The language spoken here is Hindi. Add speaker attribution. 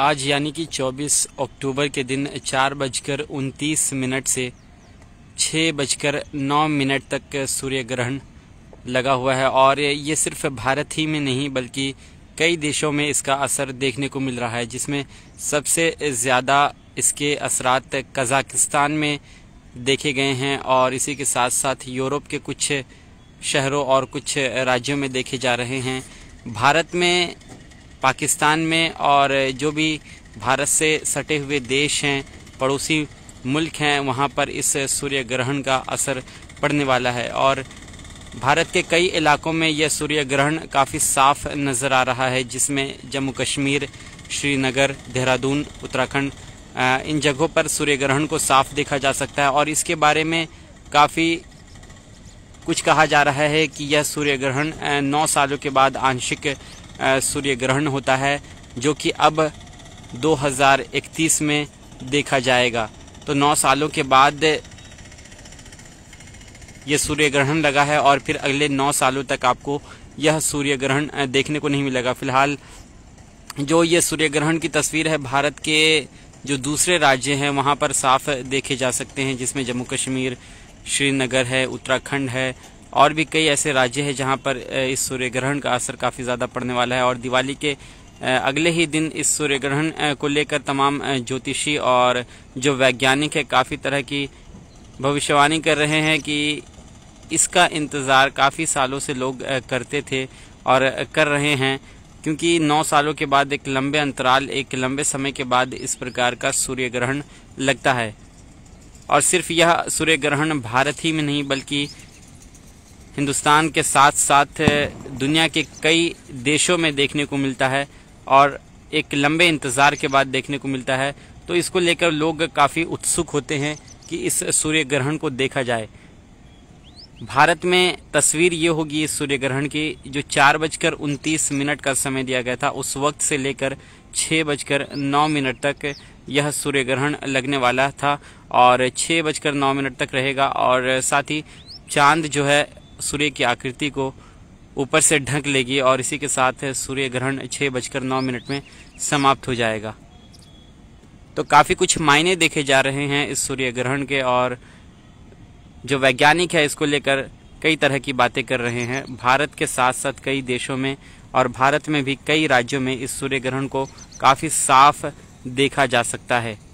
Speaker 1: आज यानी कि 24 अक्टूबर के दिन चार बजकर उनतीस मिनट से छः बजकर नौ मिनट तक सूर्य ग्रहण लगा हुआ है और ये सिर्फ भारत ही में नहीं बल्कि कई देशों में इसका असर देखने को मिल रहा है जिसमें सबसे ज़्यादा इसके असरात कजाकिस्तान में देखे गए हैं और इसी के साथ साथ यूरोप के कुछ शहरों और कुछ राज्यों में देखे जा रहे हैं भारत में पाकिस्तान में और जो भी भारत से सटे हुए देश हैं पड़ोसी मुल्क हैं वहाँ पर इस सूर्य ग्रहण का असर पड़ने वाला है और भारत के कई इलाकों में यह सूर्य ग्रहण काफ़ी साफ नज़र आ रहा है जिसमें जम्मू कश्मीर श्रीनगर देहरादून उत्तराखंड इन जगहों पर सूर्य ग्रहण को साफ देखा जा सकता है और इसके बारे में काफ़ी कुछ कहा जा रहा है कि यह सूर्य ग्रहण नौ सालों के बाद आंशिक सूर्य ग्रहण होता है जो कि अब 2031 में देखा जाएगा तो नौ सालों के बाद ये सूर्य ग्रहण लगा है और फिर अगले नौ सालों तक आपको यह सूर्य ग्रहण देखने को नहीं मिलेगा फिलहाल जो ये सूर्य ग्रहण की तस्वीर है भारत के जो दूसरे राज्य हैं वहाँ पर साफ देखे जा सकते हैं जिसमें जम्मू कश्मीर श्रीनगर है उत्तराखंड है और भी कई ऐसे राज्य हैं जहां पर इस सूर्य ग्रहण का असर काफ़ी ज़्यादा पड़ने वाला है और दिवाली के अगले ही दिन इस सूर्य ग्रहण को लेकर तमाम ज्योतिषी और जो वैज्ञानिक है काफ़ी तरह की भविष्यवाणी कर रहे हैं कि इसका इंतज़ार काफ़ी सालों से लोग करते थे और कर रहे हैं क्योंकि नौ सालों के बाद एक लंबे अंतराल एक लंबे समय के बाद इस प्रकार का सूर्य ग्रहण लगता है और सिर्फ यह सूर्य ग्रहण भारत ही में नहीं बल्कि हिंदुस्तान के साथ साथ दुनिया के कई देशों में देखने को मिलता है और एक लंबे इंतज़ार के बाद देखने को मिलता है तो इसको लेकर लोग काफ़ी उत्सुक होते हैं कि इस सूर्य ग्रहण को देखा जाए भारत में तस्वीर ये होगी इस सूर्य ग्रहण की जो चार बजकर उनतीस मिनट का समय दिया गया था उस वक्त से लेकर छः बजकर नौ मिनट तक यह सूर्य ग्रहण लगने वाला था और छः बजकर नौ मिनट तक रहेगा और साथ ही चांद जो है सूर्य की आकृति को ऊपर से ढक लेगी और इसी के साथ सूर्य ग्रहण छः बजकर नौ मिनट में समाप्त हो जाएगा तो काफ़ी कुछ मायने देखे जा रहे हैं इस सूर्य ग्रहण के और जो वैज्ञानिक है इसको लेकर कई तरह की बातें कर रहे हैं भारत के साथ साथ कई देशों में और भारत में भी कई राज्यों में इस सूर्य ग्रहण को काफ़ी साफ देखा जा सकता है